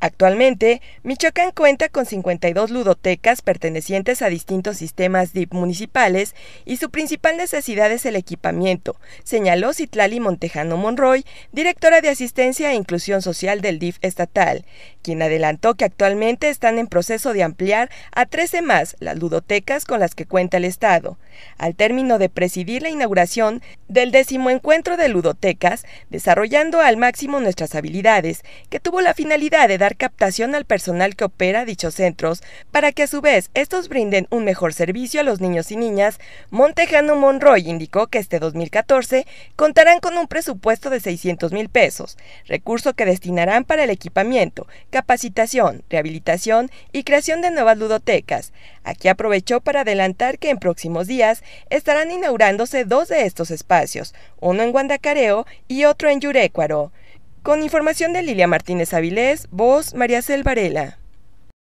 Actualmente, Michoacán cuenta con 52 ludotecas pertenecientes a distintos sistemas DIP municipales y su principal necesidad es el equipamiento, señaló Citlali Montejano Monroy, directora de Asistencia e Inclusión Social del DIF estatal, quien adelantó que actualmente están en proceso de ampliar a 13 más las ludotecas con las que cuenta el Estado. Al término de presidir la inauguración del décimo encuentro de ludotecas, desarrollando al máximo nuestras habilidades, que tuvo la finalidad de dar captación al personal que opera dichos centros para que a su vez estos brinden un mejor servicio a los niños y niñas, Montejano Monroy indicó que este 2014 contarán con un presupuesto de 600 mil pesos, recurso que destinarán para el equipamiento, capacitación, rehabilitación y creación de nuevas ludotecas. Aquí aprovechó para adelantar que en próximos días estarán inaugurándose dos de estos espacios, uno en Guandacareo y otro en Yurecuaro. Con información de Lilia Martínez Avilés, voz María Cel